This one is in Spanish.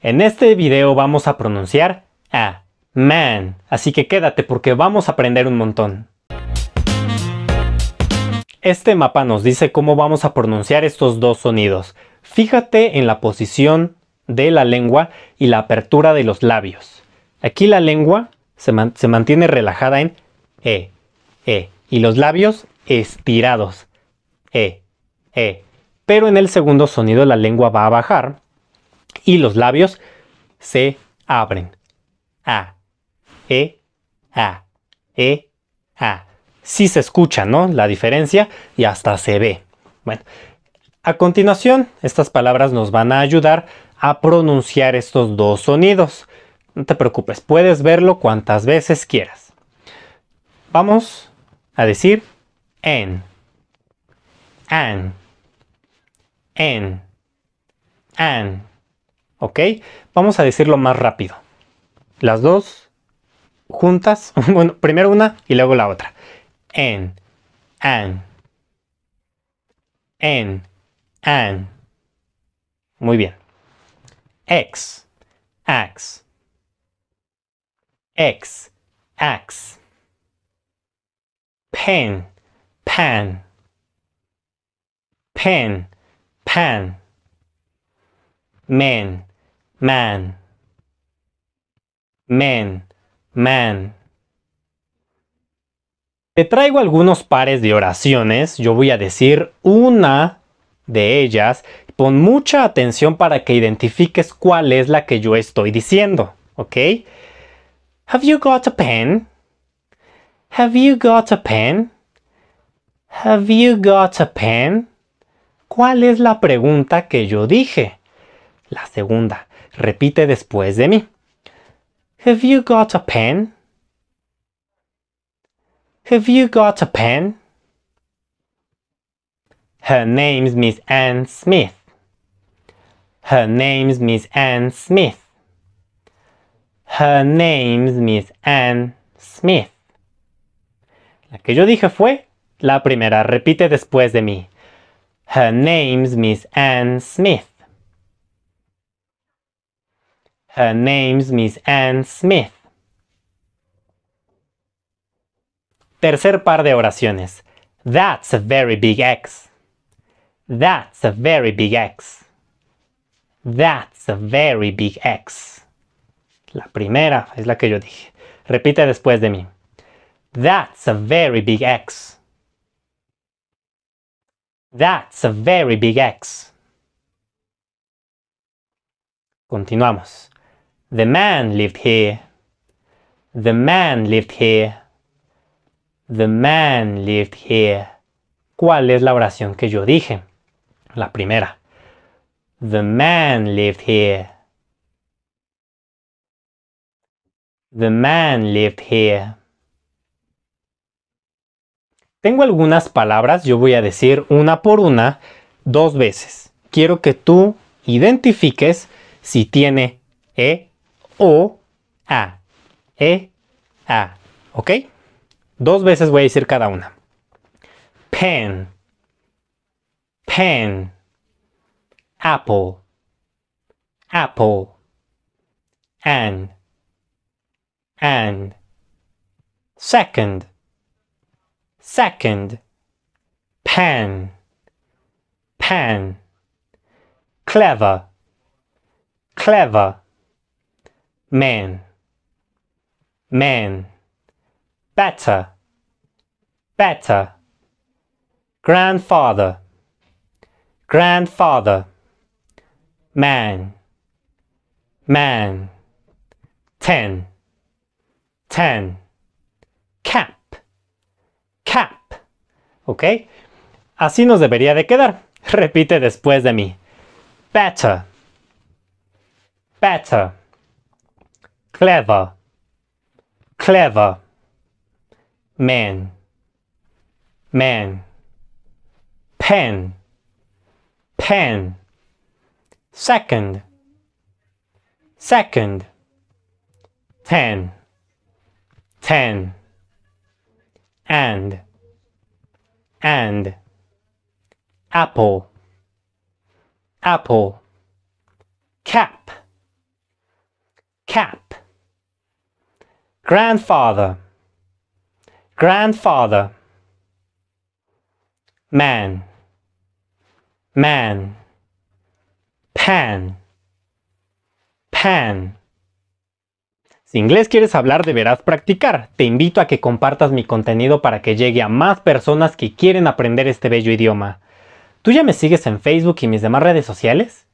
En este video vamos a pronunciar a man, así que quédate porque vamos a aprender un montón. Este mapa nos dice cómo vamos a pronunciar estos dos sonidos. Fíjate en la posición de la lengua y la apertura de los labios. Aquí la lengua se, mantiene relajada en E, E, y los labios estirados, E, E. Pero en el segundo sonido la lengua va a bajar y los labios se abren. A, E, A, E, A. Sí se escucha, ¿no? La diferencia y hasta se ve. Bueno, a continuación, estas palabras nos van a ayudar a pronunciar estos dos sonidos. No te preocupes, puedes verlo cuantas veces quieras. Vamos a decir en, an, en, an. ¿ok? Vamos a decirlo más rápido. Las dos juntas, bueno, primero una y luego la otra. En, an, en, an. Muy bien. Ex, ax, ex, ax. Pen, pan, pen, pan. Men, man, men, man. Te traigo algunos pares de oraciones, yo voy a decir una de ellas. Pon mucha atención para que identifiques cuál es la que yo estoy diciendo, ¿ok? Have you got a pen? Have you got a pen? Have you got a pen? ¿Cuál es la pregunta que yo dije? La segunda. Repite después de mí. Have you got a pen? Have you got a pen? Her name's Miss Anne Smith. Her name's Miss Anne Smith. Her name's Miss Anne Smith. La que yo dije fue la primera. Repite después de mí. Her name's Miss Anne Smith. Her name's Miss Anne Smith. Tercer par de oraciones. That's a very big X. That's a very big X. That's a very big X. La primera es la que yo dije. Repite después de mí. That's a very big X. That's a very big X. Continuamos. The man lived here. The man lived here. The man lived here. ¿Cuál es la oración que yo dije? La primera. The man lived here. The man lived here. Tengo algunas palabras, yo voy a decir una por una dos veces. Quiero que tú identifiques si tiene E o, A, E, A. ¿Ok? Dos veces voy a decir cada una. Pen, pen, apple, apple, and, and, second, second, pen, pen, clever, clever, man, man, better, better, grandfather, grandfather, man, man, ten, ten, cap, cap, Okay. Así nos debería de quedar. Repite después de mí. Better, better clever, clever, man, man, pen, pen, second, second, ten, ten, and, and, apple, apple, cap, cap, grandfather, grandfather, man, man, pan, pan. Si inglés quieres hablar deberás practicar. Te invito a que compartas mi contenido para que llegue a más personas que quieren aprender este bello idioma. ¿Tú ya me sigues en Facebook y mis demás redes sociales?